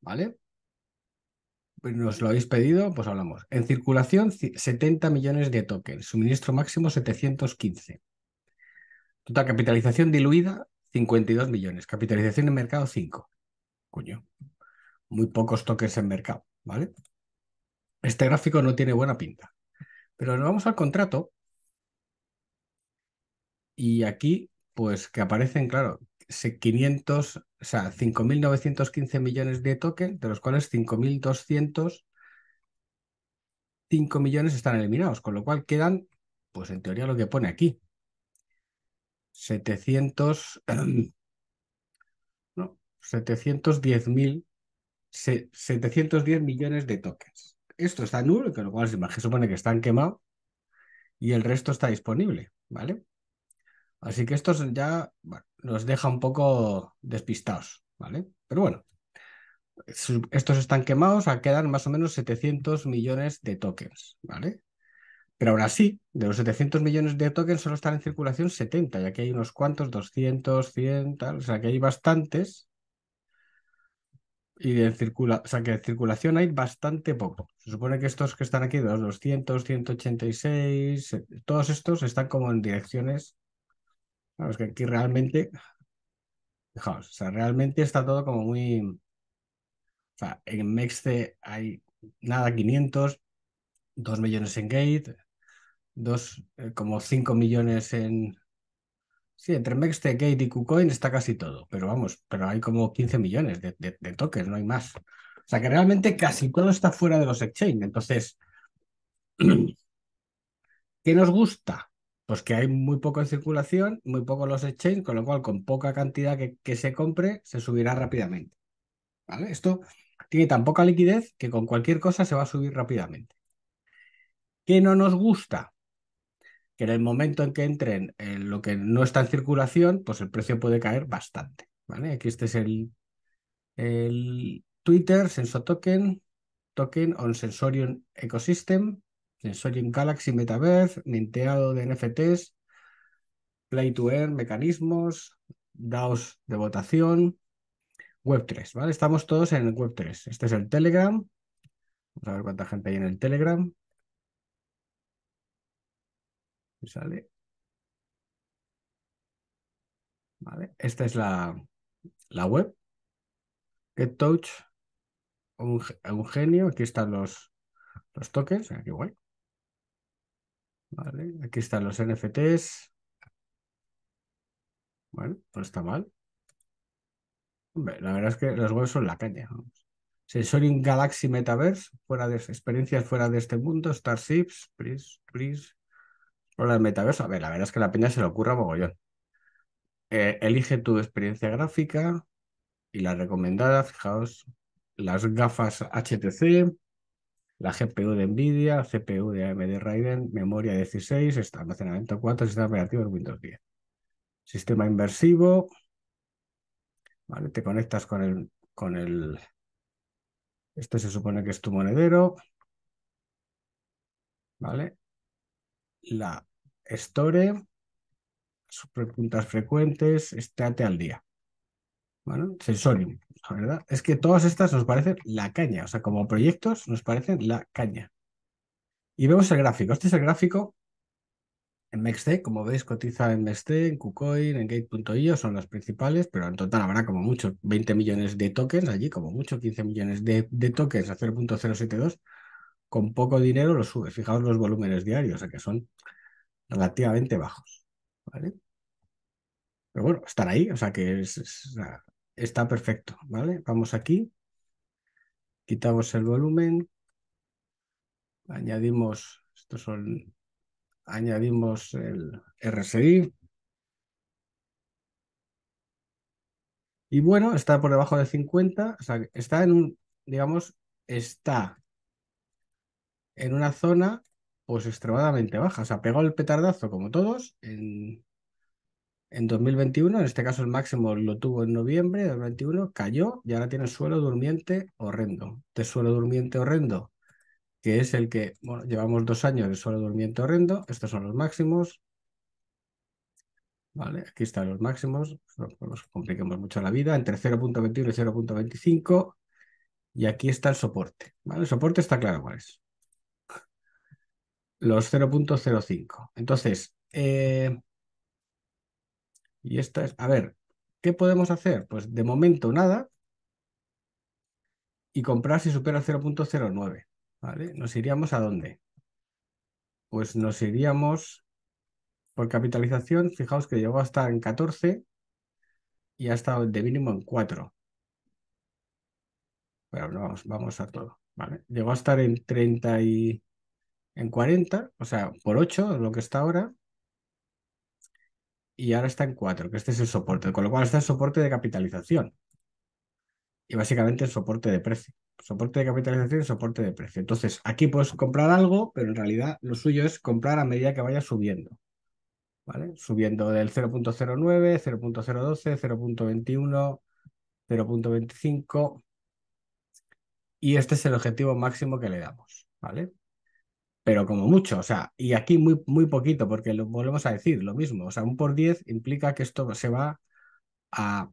¿vale? Pues nos lo habéis pedido, pues hablamos. En circulación, 70 millones de tokens, suministro máximo 715. Total capitalización diluida, 52 millones. Capitalización en mercado, 5. Coño, muy pocos tokens en mercado, ¿vale? Este gráfico no tiene buena pinta. Pero nos vamos al contrato y aquí, pues que aparecen, claro, 500, o sea, 5.915 millones de tokens, de los cuales 5.200, 5 millones están eliminados, con lo cual quedan, pues en teoría lo que pone aquí, 700, no, 710 710 millones de tokens. Esto está nulo, con lo cual se supone que están quemados y el resto está disponible, ¿vale? Así que estos ya nos deja un poco despistados, ¿vale? Pero bueno, estos están quemados, quedan más o menos 700 millones de tokens, ¿vale? Pero ahora sí, de los 700 millones de tokens solo están en circulación 70, y aquí hay unos cuantos, 200, 100, o sea que hay bastantes. Y de circula o sea que de circulación hay bastante poco. Se supone que estos que están aquí, los 200, 186, eh, todos estos están como en direcciones que aquí realmente, fijaos, o sea, realmente está todo como muy... O sea, en Mexte hay nada, 500, 2 millones en Gate, 2, eh, como 5 millones en... Sí, entre Mexte, Gate y KuCoin está casi todo, pero vamos, pero hay como 15 millones de, de, de tokens, no hay más. O sea que realmente casi todo está fuera de los exchange. Entonces, ¿qué nos gusta? pues que hay muy poco en circulación, muy poco los exchange, con lo cual con poca cantidad que, se compre se subirá rápidamente. Esto tiene tan poca liquidez que con cualquier cosa se va a subir rápidamente. ¿Qué no nos gusta? Que en el momento en que entren lo que no está en circulación, pues el precio puede caer bastante. Aquí este es el, el Twitter, SensoToken, Token on Sensorium Ecosystem, Sensorium Galaxy Metaverse, Ninteado de NFTs, Play to Earn, mecanismos, DAOs de votación, Web3, ¿vale? Estamos todos en el Web3. Este es el Telegram. Vamos a ver cuánta gente hay en el Telegram. sale. Vale, esta es la, web. Get un, un genio. Aquí están los, los tokens. Aquí, guay. Vale, aquí están los NFTs. Bueno, no pues está mal. la verdad es que los webs son la caña. Sensoring Galaxy Metaverse, fuera de este, experiencias fuera de este mundo, Starships, Pris, Pris, Hola Metaverse. A ver, la verdad es que la peña se le ocurra mogollón. Eh, elige tu experiencia gráfica y la recomendada, fijaos, las gafas HTC, la GPU de NVIDIA, CPU de AMD Raiden, memoria 16, almacenamiento 4, sistema operativo Windows 10. Sistema inversivo, vale, te conectas con el, con el, este se supone que es tu monedero, vale, la store, preguntas frecuentes, estate al día, bueno, sensorium, la verdad es que todas estas nos parecen la caña, o sea, como proyectos nos parecen la caña. Y vemos el gráfico. Este es el gráfico en MEXT, como veis, cotiza en MEXT, en KuCoin, en Gate.io, son las principales, pero en total habrá como mucho 20 millones de tokens allí, como mucho 15 millones de, de tokens a 0.072. Con poco dinero lo sube. Fijaos los volúmenes diarios, o sea que son relativamente bajos. ¿vale? Pero bueno, estar ahí, o sea que es, está perfecto, ¿vale? Vamos aquí, quitamos el volumen, añadimos, estos son, añadimos el RSI. Y bueno, está por debajo de 50, o sea, está en un, digamos, está en una zona pues extremadamente baja. O sea, pegó el petardazo como todos en en 2021, en este caso el máximo lo tuvo en noviembre de 2021, cayó y ahora tiene suelo durmiente horrendo. Este suelo durmiente horrendo, que es el que, bueno, llevamos dos años de suelo durmiente horrendo, estos son los máximos. Vale, aquí están los máximos, no nos compliquemos mucho la vida, entre 0.21 y 0.25, y aquí está el soporte. ¿vale? El soporte está claro cuál es. Los 0.05. Entonces, eh, y esta es, a ver, ¿qué podemos hacer? Pues de momento nada y comprar si supera 0.09, ¿vale? ¿Nos iríamos a dónde? Pues nos iríamos por capitalización, fijaos que llegó a estar en 14 y ha estado de mínimo en 4. Pero vamos, a todo, ¿vale? Llegó a estar en 30 y en 40, o sea, por 8, lo que está ahora, y ahora está en 4, que este es el soporte, con lo cual está el soporte de capitalización. Y básicamente el soporte de precio. Soporte de capitalización y soporte de precio. Entonces, aquí puedes comprar algo, pero en realidad lo suyo es comprar a medida que vaya subiendo. ¿Vale? Subiendo del 0.09, 0.012, 0.21, 0.25. Y este es el objetivo máximo que le damos. ¿Vale? pero como mucho, o sea, y aquí muy, muy poquito, porque lo volvemos a decir, lo mismo, o sea, un por 10 implica que esto se va a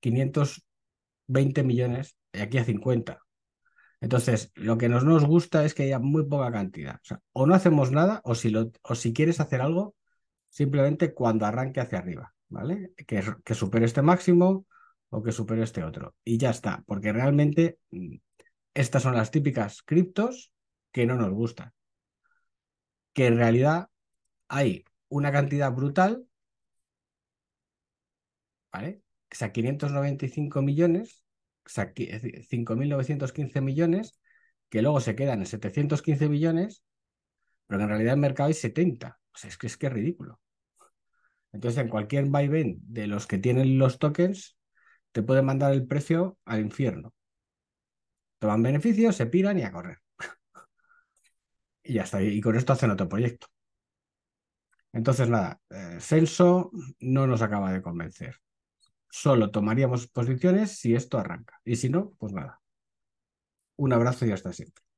520 millones y aquí a 50. Entonces, lo que nos, nos gusta es que haya muy poca cantidad. O, o no hacemos nada, o si, lo, o si quieres hacer algo, simplemente cuando arranque hacia arriba, ¿vale? Que, que supere este máximo o que supere este otro. Y ya está, porque realmente mm, estas son las típicas criptos que no nos gusta Que en realidad hay una cantidad brutal, ¿vale? O sea, 595 millones, o sea, 5.915 millones, que luego se quedan en 715 millones, pero que en realidad el mercado es 70. O sea, es que es, que es ridículo. Entonces, en cualquier vaivén de los que tienen los tokens, te pueden mandar el precio al infierno. Toman beneficios, se piran y a correr y ya está. Y con esto hacen otro proyecto. Entonces, nada, Censo eh, Celso no nos acaba de convencer. Solo tomaríamos posiciones si esto arranca. Y si no, pues nada. Un abrazo y hasta siempre.